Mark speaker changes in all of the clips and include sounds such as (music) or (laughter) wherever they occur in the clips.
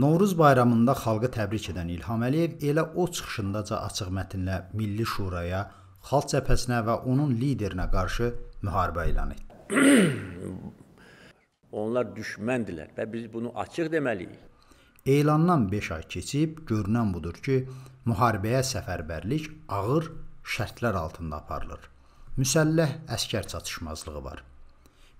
Speaker 1: Novruz bayramında xalqı təbrik edən İlham Əliyev elə o çıxışındaca açıq mətnlə Milli Şuraya, Xalq Cəbhəsinə və onun liderinə qarşı müharibə elan etdi. (clears throat) Onlar düşməndilər və biz bunu açıq deməliyik. Elandan 5 ay keçib görünən budur ki, müharibəyə səfərbərlik ağır şərtlər altında aparılır. Müsəlləh əskər çatışmazlığı var.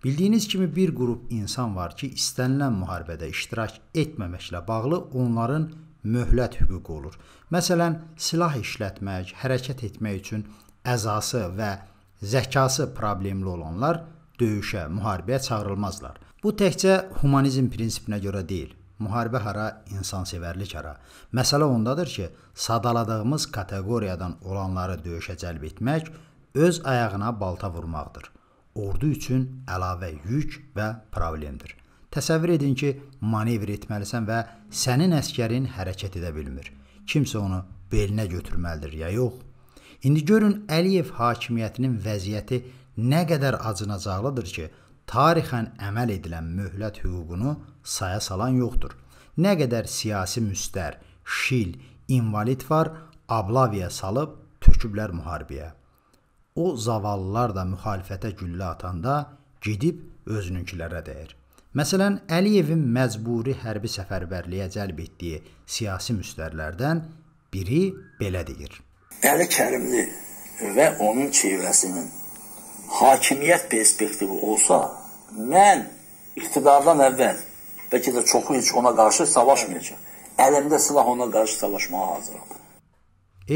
Speaker 1: Bildiyiniz kimi bir qrup insan var ki, istənilən müharibədə iştirak etməməklə bağlı onların möhlət hüququ olur. Məsələn, silah işlətmək, hərəkət etmək üçün əzası və zəkası problemli olanlar döyüşə, müharibəyə çağırılmazlar. Bu təkcə humanizm prinsipinə görə deyil, müharibə hara, insansevərlik hara. Məsələ ondadır ki, sadaladığımız kateqoriyadan olanları döyüşə cəlb etmək öz ayağına balta vurmaqdır ordu üçün əlavə yük və problemdir. Təsəvvür edin ki, manevr etməlisən və sənin əskərin hərəkət edə bilmir. Kimsə onu belinə götürməlidir ya yox. İndi görün Əliyev hakimiyyətinin vəziyyəti nə qədər acınacaqlıdır ki, tarixən əməl edilən möhlət hüququnu saya salan yoxdur. Nə qədər siyasi müstər, şil, invalid var, ablaviya salıb töküblər müharibəyə. O zavallılar da müxalifətə güllə atanda gedib özününkilərə dəyir. Məsələn, Əliyevin məcburi hərbi səfərbərliyə cəlb etdiyi siyasi müstərlərdən biri belə deyir. Əli Kərimli və onun çevrəsinin hakimiyyət perspektivi olsa, mən iqtidardan əvvəl bəlkə də çoxu heç ona qarşı savaşmayacaq. Əlimdə silah ona qarşı savaşmağa hazıram.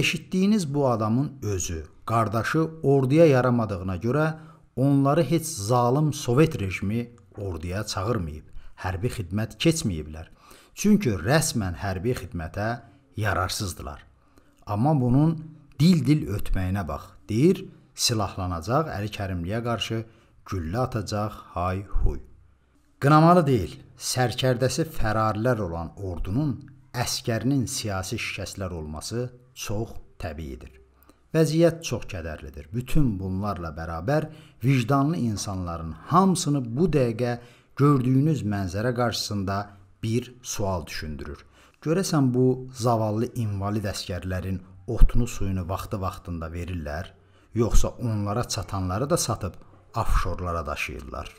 Speaker 1: Eşitdiyiniz bu adamın özü qardaşı orduya yaramadığına görə onları heç zalım Sovet rejimi orduya çağırmayıb. Hərbi xidmət keçməyiblər. Çünki rəsmən hərbi xidmətə yararsızdılar. Amma bunun dil-dil ötməyinə bax. Deyir, silahlanacaq, Əli Kərimliyə qarşı güllə atacaq, hay huy. Qınamalı deyil. Sərkərdəsi fərarilər olan ordunun əskərinin siyasi şikəstlər olması çox təbiidir. Vəziyyət çox kədərlidir. Bütün bunlarla bərabər vicdanlı insanların hamısını bu dəqiqə gördüyünüz mənzərə qarşısında bir sual düşündürür. Görəsən bu zavallı invalid əskərlərin otunu suyunu vaxtı-vaxtında verirlər, yoxsa onlara çatanları da satıb afşorlara daşıyırlar?